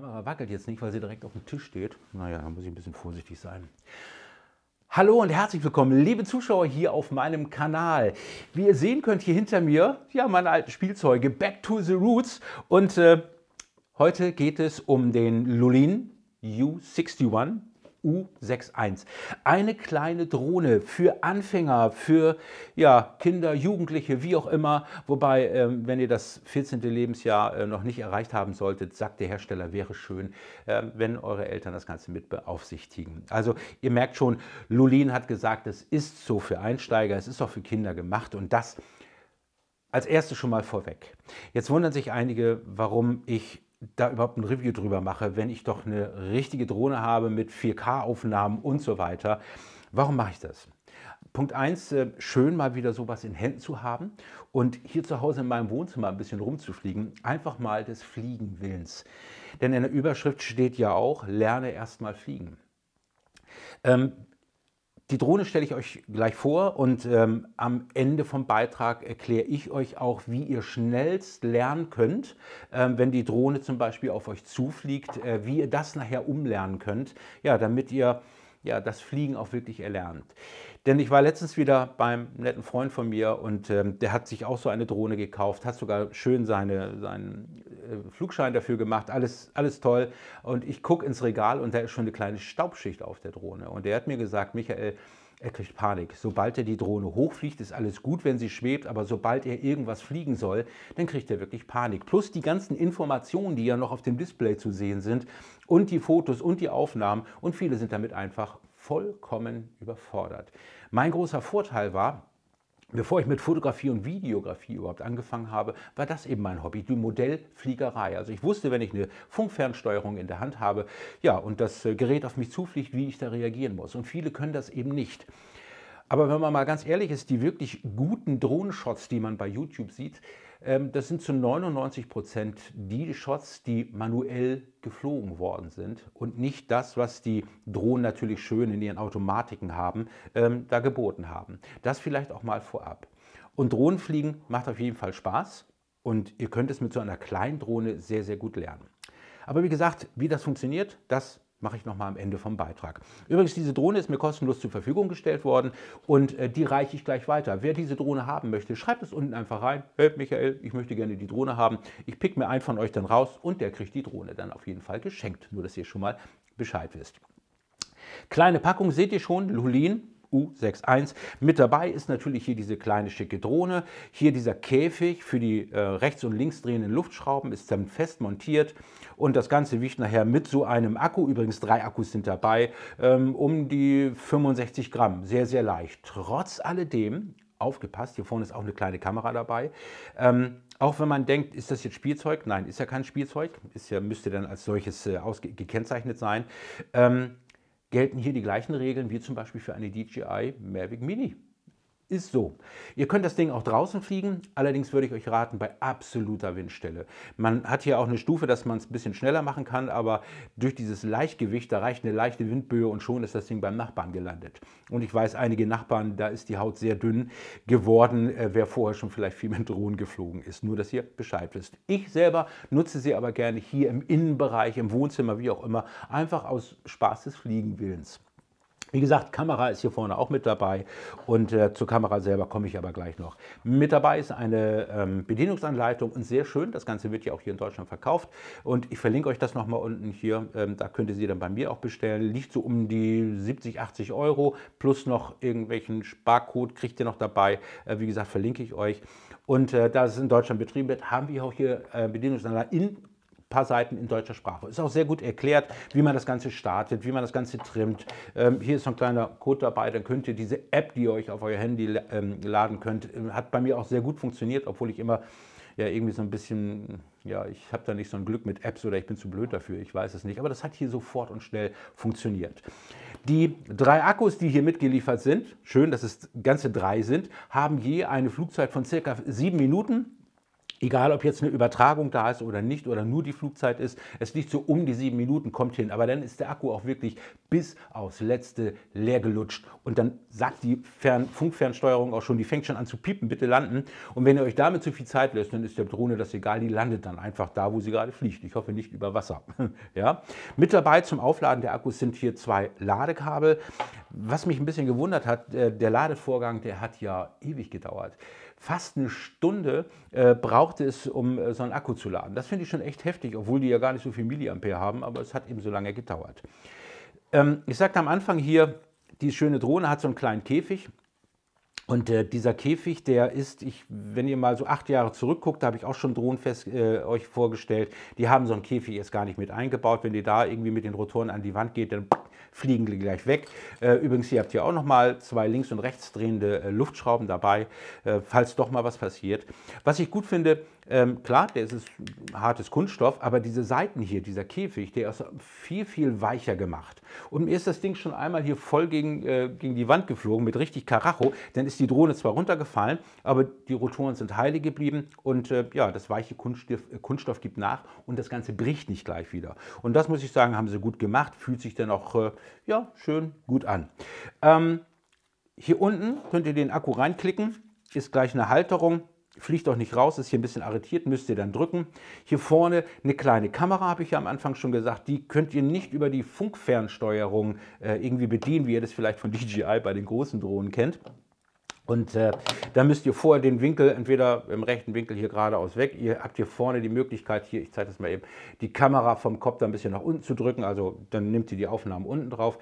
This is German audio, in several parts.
Kamera wackelt jetzt nicht, weil sie direkt auf dem Tisch steht. Naja, da muss ich ein bisschen vorsichtig sein. Hallo und herzlich willkommen, liebe Zuschauer hier auf meinem Kanal. Wie ihr sehen könnt, hier hinter mir, ja, meine alten Spielzeuge, Back to the Roots. Und äh, heute geht es um den Lulin U61 U61. Eine kleine Drohne für Anfänger, für ja, Kinder, Jugendliche, wie auch immer. Wobei, ähm, wenn ihr das 14. Lebensjahr äh, noch nicht erreicht haben solltet, sagt der Hersteller, wäre schön, äh, wenn eure Eltern das Ganze mit beaufsichtigen. Also ihr merkt schon, Lulin hat gesagt, es ist so für Einsteiger, es ist auch für Kinder gemacht und das als erstes schon mal vorweg. Jetzt wundern sich einige, warum ich da überhaupt ein Review drüber mache, wenn ich doch eine richtige Drohne habe mit 4K-Aufnahmen und so weiter. Warum mache ich das? Punkt 1, äh, schön mal wieder sowas in Händen zu haben und hier zu Hause in meinem Wohnzimmer ein bisschen rumzufliegen, einfach mal des Fliegenwillens. Denn in der Überschrift steht ja auch, lerne erst mal fliegen. Ähm, die Drohne stelle ich euch gleich vor und ähm, am Ende vom Beitrag erkläre ich euch auch, wie ihr schnellst lernen könnt, ähm, wenn die Drohne zum Beispiel auf euch zufliegt, äh, wie ihr das nachher umlernen könnt, ja, damit ihr ja, das Fliegen auch wirklich erlernt. Denn ich war letztens wieder beim netten Freund von mir und ähm, der hat sich auch so eine Drohne gekauft, hat sogar schön seine, seinen äh, Flugschein dafür gemacht, alles, alles toll. Und ich gucke ins Regal und da ist schon eine kleine Staubschicht auf der Drohne. Und er hat mir gesagt, Michael, er kriegt Panik. Sobald er die Drohne hochfliegt, ist alles gut, wenn sie schwebt, aber sobald er irgendwas fliegen soll, dann kriegt er wirklich Panik. Plus die ganzen Informationen, die ja noch auf dem Display zu sehen sind und die Fotos und die Aufnahmen und viele sind damit einfach vollkommen überfordert. Mein großer Vorteil war, Bevor ich mit Fotografie und Videografie überhaupt angefangen habe, war das eben mein Hobby, die Modellfliegerei. Also ich wusste, wenn ich eine Funkfernsteuerung in der Hand habe, ja, und das äh, Gerät auf mich zufliegt, wie ich da reagieren muss. Und viele können das eben nicht. Aber wenn man mal ganz ehrlich ist, die wirklich guten Drohnenshots, die man bei YouTube sieht, ähm, das sind zu 99 Prozent die Shots, die manuell geflogen worden sind und nicht das, was die Drohnen natürlich schön in ihren Automatiken haben, ähm, da geboten haben. Das vielleicht auch mal vorab. Und Drohnenfliegen macht auf jeden Fall Spaß und ihr könnt es mit so einer kleinen Drohne sehr, sehr gut lernen. Aber wie gesagt, wie das funktioniert, das mache ich nochmal am Ende vom Beitrag. Übrigens, diese Drohne ist mir kostenlos zur Verfügung gestellt worden und äh, die reiche ich gleich weiter. Wer diese Drohne haben möchte, schreibt es unten einfach rein. Hey Michael, ich möchte gerne die Drohne haben. Ich pick mir einen von euch dann raus und der kriegt die Drohne dann auf jeden Fall geschenkt. Nur, dass ihr schon mal Bescheid wisst. Kleine Packung, seht ihr schon, Lulin, U61. Mit dabei ist natürlich hier diese kleine schicke Drohne. Hier dieser Käfig für die äh, rechts und links drehenden Luftschrauben ist dann fest montiert. Und das Ganze wiegt nachher mit so einem Akku, übrigens drei Akkus sind dabei, ähm, um die 65 Gramm. Sehr, sehr leicht. Trotz alledem, aufgepasst, hier vorne ist auch eine kleine Kamera dabei. Ähm, auch wenn man denkt, ist das jetzt Spielzeug? Nein, ist ja kein Spielzeug. Ist ja, müsste dann als solches äh, gekennzeichnet sein. Ähm, gelten hier die gleichen Regeln wie zum Beispiel für eine DJI Mavic Mini ist so. Ihr könnt das Ding auch draußen fliegen, allerdings würde ich euch raten, bei absoluter Windstille. Man hat hier auch eine Stufe, dass man es ein bisschen schneller machen kann, aber durch dieses Leichtgewicht, da reicht eine leichte Windböe und schon ist das Ding beim Nachbarn gelandet. Und ich weiß, einige Nachbarn, da ist die Haut sehr dünn geworden, äh, wer vorher schon vielleicht viel mit Drohnen geflogen ist. Nur, dass ihr Bescheid wisst. Ich selber nutze sie aber gerne hier im Innenbereich, im Wohnzimmer, wie auch immer, einfach aus Spaß des Fliegenwillens. Wie gesagt, Kamera ist hier vorne auch mit dabei und äh, zur Kamera selber komme ich aber gleich noch. Mit dabei ist eine ähm, Bedienungsanleitung und sehr schön, das Ganze wird ja auch hier in Deutschland verkauft und ich verlinke euch das nochmal unten hier, ähm, da könnt ihr sie dann bei mir auch bestellen. Liegt so um die 70, 80 Euro plus noch irgendwelchen Sparcode kriegt ihr noch dabei, äh, wie gesagt, verlinke ich euch. Und äh, da es in Deutschland betrieben wird, haben wir auch hier äh, Bedienungsanleitung in paar Seiten in deutscher Sprache. Ist auch sehr gut erklärt, wie man das Ganze startet, wie man das Ganze trimmt. Ähm, hier ist noch ein kleiner Code dabei, dann könnt ihr diese App, die ihr euch auf euer Handy ähm, laden könnt, äh, hat bei mir auch sehr gut funktioniert, obwohl ich immer ja irgendwie so ein bisschen, ja, ich habe da nicht so ein Glück mit Apps oder ich bin zu blöd dafür, ich weiß es nicht. Aber das hat hier sofort und schnell funktioniert. Die drei Akkus, die hier mitgeliefert sind, schön, dass es ganze drei sind, haben je eine Flugzeit von circa sieben Minuten egal ob jetzt eine Übertragung da ist oder nicht oder nur die Flugzeit ist, es liegt so um die sieben Minuten, kommt hin. Aber dann ist der Akku auch wirklich bis aufs letzte leer gelutscht. Und dann sagt die Fern Funkfernsteuerung auch schon, die fängt schon an zu piepen, bitte landen. Und wenn ihr euch damit zu viel Zeit lässt, dann ist der Drohne das egal, die landet dann einfach da, wo sie gerade fliegt. Ich hoffe nicht über Wasser. ja? Mit dabei zum Aufladen der Akkus sind hier zwei Ladekabel. Was mich ein bisschen gewundert hat, äh, der Ladevorgang, der hat ja ewig gedauert. Fast eine Stunde äh, braucht brauchte es, um äh, so einen Akku zu laden. Das finde ich schon echt heftig, obwohl die ja gar nicht so viel Milliampere haben, aber es hat eben so lange gedauert. Ähm, ich sagte am Anfang hier, die schöne Drohne hat so einen kleinen Käfig. Und äh, dieser Käfig, der ist, ich, wenn ihr mal so acht Jahre zurückguckt, da habe ich auch schon Drohnen fest, äh, euch vorgestellt. Die haben so einen Käfig jetzt gar nicht mit eingebaut. Wenn ihr da irgendwie mit den Rotoren an die Wand geht, dann fliegen die gleich weg. Äh, übrigens, ihr habt ihr auch nochmal zwei links- und rechts drehende äh, Luftschrauben dabei, äh, falls doch mal was passiert. Was ich gut finde, ähm, klar, der ist hartes Kunststoff, aber diese Seiten hier, dieser Käfig, der ist viel, viel weicher gemacht. Und mir ist das Ding schon einmal hier voll gegen, äh, gegen die Wand geflogen mit richtig Karacho. Dann ist die Drohne zwar runtergefallen, aber die Rotoren sind heile geblieben und äh, ja, das weiche Kunststoff, Kunststoff, gibt nach und das Ganze bricht nicht gleich wieder. Und das muss ich sagen, haben sie gut gemacht. Fühlt sich dann auch äh, ja, schön gut an. Ähm, hier unten könnt ihr den Akku reinklicken, ist gleich eine Halterung, fliegt auch nicht raus, ist hier ein bisschen arretiert, müsst ihr dann drücken. Hier vorne eine kleine Kamera, habe ich ja am Anfang schon gesagt, die könnt ihr nicht über die Funkfernsteuerung äh, irgendwie bedienen, wie ihr das vielleicht von DJI bei den großen Drohnen kennt. Und äh, dann müsst ihr vorher den Winkel, entweder im rechten Winkel hier geradeaus weg, ihr habt hier vorne die Möglichkeit, hier, ich zeige das mal eben, die Kamera vom Kopf da ein bisschen nach unten zu drücken, also dann nimmt ihr die Aufnahmen unten drauf.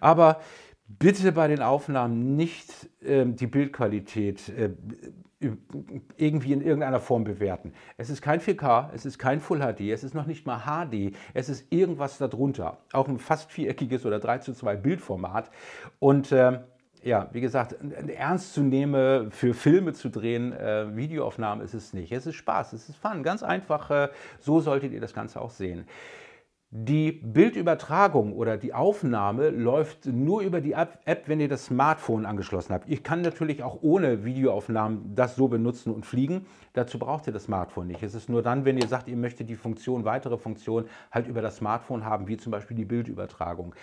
Aber bitte bei den Aufnahmen nicht äh, die Bildqualität äh, irgendwie in irgendeiner Form bewerten. Es ist kein 4K, es ist kein Full HD, es ist noch nicht mal HD, es ist irgendwas darunter. Auch ein fast viereckiges oder 3 zu 2 Bildformat. Und äh, ja, wie gesagt, ernst zu nehmen, für Filme zu drehen, äh, Videoaufnahmen ist es nicht. Es ist Spaß, es ist Fun, ganz einfach. Äh, so solltet ihr das Ganze auch sehen. Die Bildübertragung oder die Aufnahme läuft nur über die App, wenn ihr das Smartphone angeschlossen habt. Ich kann natürlich auch ohne Videoaufnahmen das so benutzen und fliegen. Dazu braucht ihr das Smartphone nicht. Es ist nur dann, wenn ihr sagt, ihr möchtet die Funktion, weitere Funktionen halt über das Smartphone haben, wie zum Beispiel die Bildübertragung.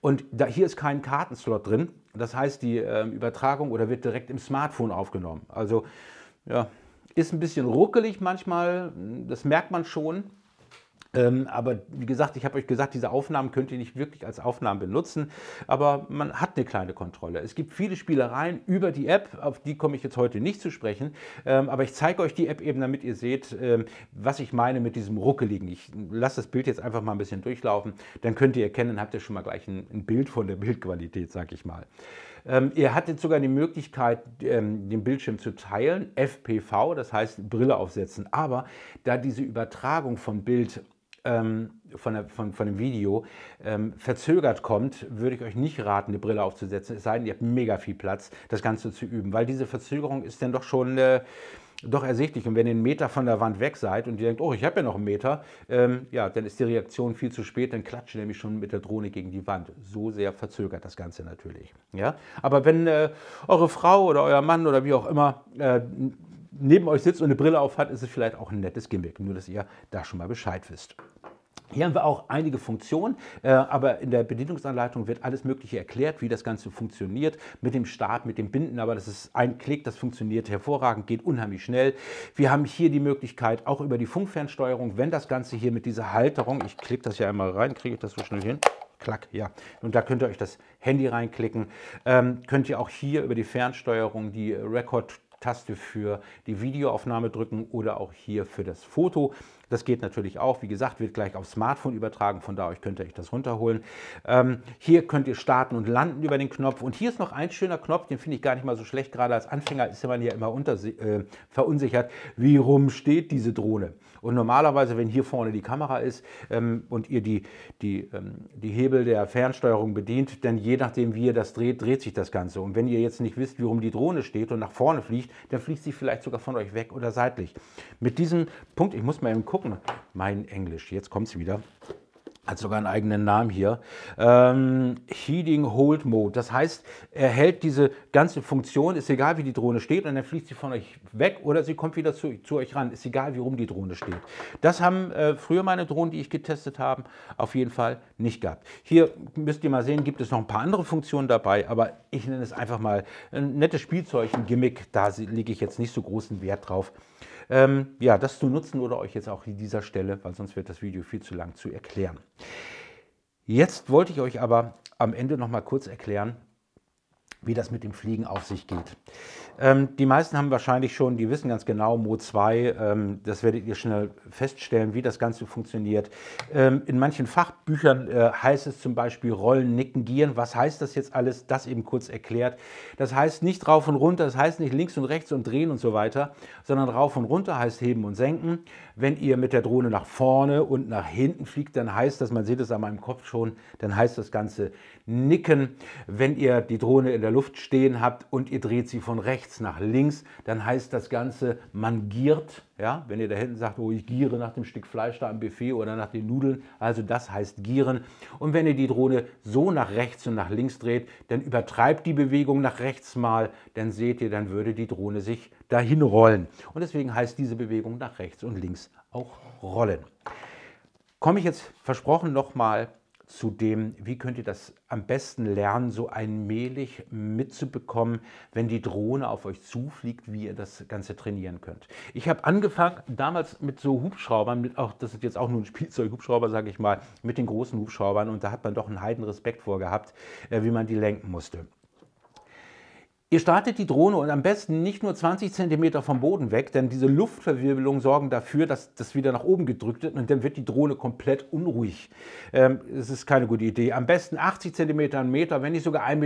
Und da, hier ist kein Kartenslot drin. Das heißt, die äh, Übertragung oder wird direkt im Smartphone aufgenommen. Also ja, ist ein bisschen ruckelig manchmal. Das merkt man schon. Ähm, aber wie gesagt, ich habe euch gesagt, diese Aufnahmen könnt ihr nicht wirklich als Aufnahmen benutzen, aber man hat eine kleine Kontrolle. Es gibt viele Spielereien über die App, auf die komme ich jetzt heute nicht zu sprechen, ähm, aber ich zeige euch die App eben, damit ihr seht, ähm, was ich meine mit diesem Ruckeligen. Ich lasse das Bild jetzt einfach mal ein bisschen durchlaufen, dann könnt ihr erkennen, habt ihr schon mal gleich ein, ein Bild von der Bildqualität, sage ich mal. Ähm, ihr hattet sogar die Möglichkeit, ähm, den Bildschirm zu teilen, FPV, das heißt Brille aufsetzen. Aber da diese Übertragung von Bild ähm, von, der, von, von, dem Video ähm, verzögert kommt, würde ich euch nicht raten, eine Brille aufzusetzen, es sei denn, ihr habt mega viel Platz, das Ganze zu üben, weil diese Verzögerung ist dann doch schon... Äh, doch ersichtlich. Und wenn ihr einen Meter von der Wand weg seid und ihr denkt, oh, ich habe ja noch einen Meter, ähm, ja, dann ist die Reaktion viel zu spät, dann klatscht ihr nämlich schon mit der Drohne gegen die Wand. So sehr verzögert das Ganze natürlich. Ja? Aber wenn äh, eure Frau oder euer Mann oder wie auch immer äh, neben euch sitzt und eine Brille auf hat, ist es vielleicht auch ein nettes Gimmick. Nur, dass ihr da schon mal Bescheid wisst. Hier haben wir auch einige Funktionen, äh, aber in der Bedienungsanleitung wird alles Mögliche erklärt, wie das Ganze funktioniert, mit dem Start, mit dem Binden, aber das ist ein Klick, das funktioniert hervorragend, geht unheimlich schnell. Wir haben hier die Möglichkeit, auch über die Funkfernsteuerung, wenn das Ganze hier mit dieser Halterung, ich klicke das ja einmal rein, kriege ich das so schnell hin, klack, ja. Und da könnt ihr euch das Handy reinklicken, ähm, könnt ihr auch hier über die Fernsteuerung die Record- Taste für die Videoaufnahme drücken oder auch hier für das Foto. Das geht natürlich auch. Wie gesagt, wird gleich aufs Smartphone übertragen. Von da euch könnt ihr euch das runterholen. Ähm, hier könnt ihr starten und landen über den Knopf. Und hier ist noch ein schöner Knopf, den finde ich gar nicht mal so schlecht. Gerade als Anfänger ist man ja immer äh, verunsichert. Wie rum steht diese Drohne? Und normalerweise, wenn hier vorne die Kamera ist ähm, und ihr die, die, ähm, die Hebel der Fernsteuerung bedient, dann je nachdem, wie ihr das dreht, dreht sich das Ganze. Und wenn ihr jetzt nicht wisst, wie rum die Drohne steht und nach vorne fliegt, dann fliegt sie vielleicht sogar von euch weg oder seitlich. Mit diesem Punkt, ich muss mal eben gucken, mein Englisch, jetzt kommt es wieder hat sogar einen eigenen Namen hier, ähm, Heating Hold Mode. Das heißt, er hält diese ganze Funktion, ist egal wie die Drohne steht und dann fliegt sie von euch weg oder sie kommt wieder zu, zu euch ran, ist egal wie rum die Drohne steht. Das haben äh, früher meine Drohnen, die ich getestet habe, auf jeden Fall nicht gehabt. Hier müsst ihr mal sehen, gibt es noch ein paar andere Funktionen dabei, aber ich nenne es einfach mal ein nettes Spielzeug, ein Gimmick, da lege ich jetzt nicht so großen Wert drauf ähm, ja, das zu nutzen oder euch jetzt auch an dieser Stelle, weil sonst wird das Video viel zu lang zu erklären. Jetzt wollte ich euch aber am Ende noch mal kurz erklären, wie das mit dem Fliegen auf sich geht. Ähm, die meisten haben wahrscheinlich schon, die wissen ganz genau, Mo 2, ähm, das werdet ihr schnell feststellen, wie das Ganze funktioniert. Ähm, in manchen Fachbüchern äh, heißt es zum Beispiel Rollen, Nicken, Gieren. Was heißt das jetzt alles? Das eben kurz erklärt. Das heißt nicht rauf und runter, das heißt nicht links und rechts und drehen und so weiter, sondern rauf und runter heißt heben und senken. Wenn ihr mit der Drohne nach vorne und nach hinten fliegt, dann heißt das, man sieht es an meinem Kopf schon, dann heißt das Ganze nicken. Wenn ihr die Drohne in der Luft stehen habt und ihr dreht sie von rechts nach links, dann heißt das Ganze, man giert. Ja, wenn ihr da hinten sagt, oh, ich giere nach dem Stück Fleisch da am Buffet oder nach den Nudeln, also das heißt gieren. Und wenn ihr die Drohne so nach rechts und nach links dreht, dann übertreibt die Bewegung nach rechts mal, dann seht ihr, dann würde die Drohne sich dahin rollen. Und deswegen heißt diese Bewegung nach rechts und links auch rollen. Komme ich jetzt versprochen nochmal zu dem, wie könnt ihr das am besten lernen, so allmählich mitzubekommen, wenn die Drohne auf euch zufliegt, wie ihr das Ganze trainieren könnt. Ich habe angefangen damals mit so Hubschraubern, mit auch, das ist jetzt auch nur ein Spielzeughubschrauber, sage ich mal, mit den großen Hubschraubern und da hat man doch einen heiden Respekt vor gehabt, äh, wie man die lenken musste. Ihr startet die Drohne und am besten nicht nur 20 cm vom Boden weg, denn diese Luftverwirbelungen sorgen dafür, dass das wieder nach oben gedrückt wird und dann wird die Drohne komplett unruhig. Ähm, das ist keine gute Idee. Am besten 80 cm, einen Meter, wenn nicht sogar 1,20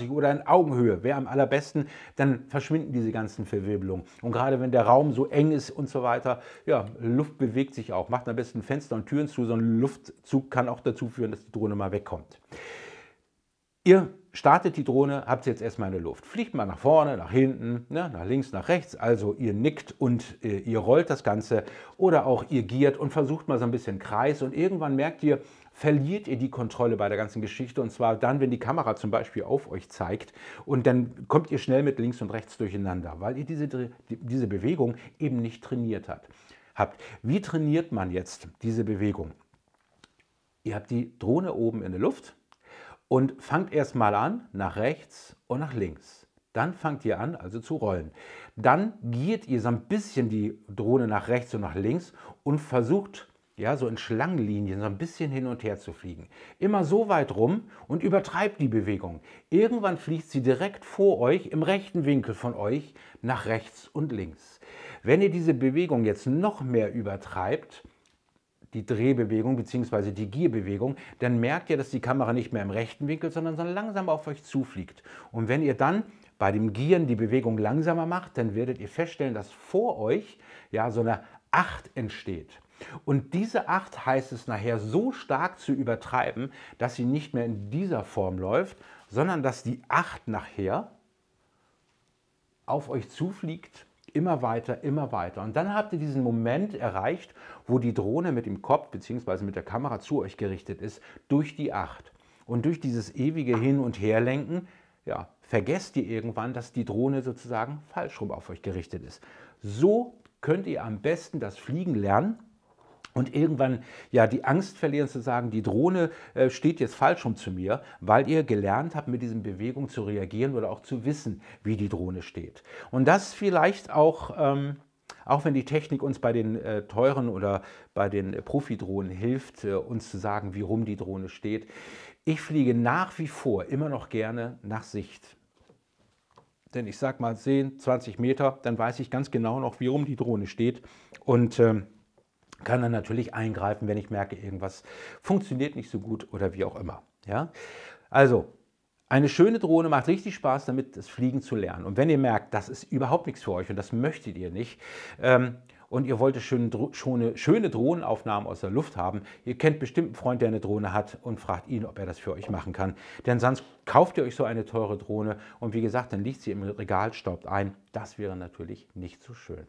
Meter oder in Augenhöhe wäre am allerbesten, dann verschwinden diese ganzen Verwirbelungen. Und gerade wenn der Raum so eng ist und so weiter, ja, Luft bewegt sich auch. Macht am besten Fenster und Türen zu, so ein Luftzug kann auch dazu führen, dass die Drohne mal wegkommt. Ihr startet die Drohne, habt sie jetzt erstmal in der Luft. Fliegt mal nach vorne, nach hinten, ne, nach links, nach rechts. Also ihr nickt und äh, ihr rollt das Ganze oder auch ihr giert und versucht mal so ein bisschen Kreis und irgendwann merkt ihr, verliert ihr die Kontrolle bei der ganzen Geschichte und zwar dann, wenn die Kamera zum Beispiel auf euch zeigt und dann kommt ihr schnell mit links und rechts durcheinander, weil ihr diese, diese Bewegung eben nicht trainiert hat, habt. Wie trainiert man jetzt diese Bewegung? Ihr habt die Drohne oben in der Luft, und fangt erstmal an nach rechts und nach links. Dann fangt ihr an, also zu rollen. Dann giert ihr so ein bisschen die Drohne nach rechts und nach links und versucht, ja, so in Schlangenlinien, so ein bisschen hin und her zu fliegen. Immer so weit rum und übertreibt die Bewegung. Irgendwann fliegt sie direkt vor euch, im rechten Winkel von euch, nach rechts und links. Wenn ihr diese Bewegung jetzt noch mehr übertreibt, die Drehbewegung bzw. die Gierbewegung, dann merkt ihr, dass die Kamera nicht mehr im rechten Winkel, sondern so langsam auf euch zufliegt. Und wenn ihr dann bei dem Gieren die Bewegung langsamer macht, dann werdet ihr feststellen, dass vor euch ja so eine Acht entsteht. Und diese Acht heißt es nachher so stark zu übertreiben, dass sie nicht mehr in dieser Form läuft, sondern dass die Acht nachher auf euch zufliegt immer weiter, immer weiter. Und dann habt ihr diesen Moment erreicht, wo die Drohne mit dem Kopf bzw. mit der Kamera zu euch gerichtet ist, durch die Acht. Und durch dieses ewige Hin- und Herlenken, ja, vergesst ihr irgendwann, dass die Drohne sozusagen falsch rum auf euch gerichtet ist. So könnt ihr am besten das Fliegen lernen und irgendwann ja die Angst verlieren zu sagen, die Drohne äh, steht jetzt falsch um zu mir, weil ihr gelernt habt, mit diesen Bewegungen zu reagieren oder auch zu wissen, wie die Drohne steht. Und das vielleicht auch, ähm, auch wenn die Technik uns bei den äh, teuren oder bei den äh, Profidrohnen hilft, äh, uns zu sagen, wie rum die Drohne steht. Ich fliege nach wie vor immer noch gerne nach Sicht. Denn ich sag mal 10, 20 Meter, dann weiß ich ganz genau noch, wie rum die Drohne steht. Und ähm, kann dann natürlich eingreifen, wenn ich merke, irgendwas funktioniert nicht so gut oder wie auch immer. Ja? Also, eine schöne Drohne macht richtig Spaß, damit das Fliegen zu lernen. Und wenn ihr merkt, das ist überhaupt nichts für euch und das möchtet ihr nicht, ähm, und ihr wollt schöne, schöne, schöne Drohnenaufnahmen aus der Luft haben, ihr kennt bestimmt einen Freund, der eine Drohne hat und fragt ihn, ob er das für euch machen kann. Denn sonst kauft ihr euch so eine teure Drohne und wie gesagt, dann liegt sie im Regal, staubt ein. Das wäre natürlich nicht so schön.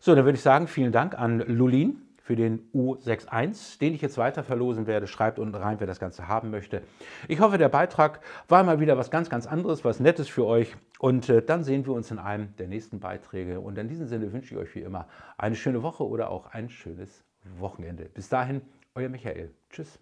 So, dann würde ich sagen, vielen Dank an Lulin für den U61, den ich jetzt weiter verlosen werde. Schreibt unten rein, wer das Ganze haben möchte. Ich hoffe, der Beitrag war mal wieder was ganz, ganz anderes, was Nettes für euch. Und äh, dann sehen wir uns in einem der nächsten Beiträge. Und in diesem Sinne wünsche ich euch wie immer eine schöne Woche oder auch ein schönes Wochenende. Bis dahin, euer Michael. Tschüss.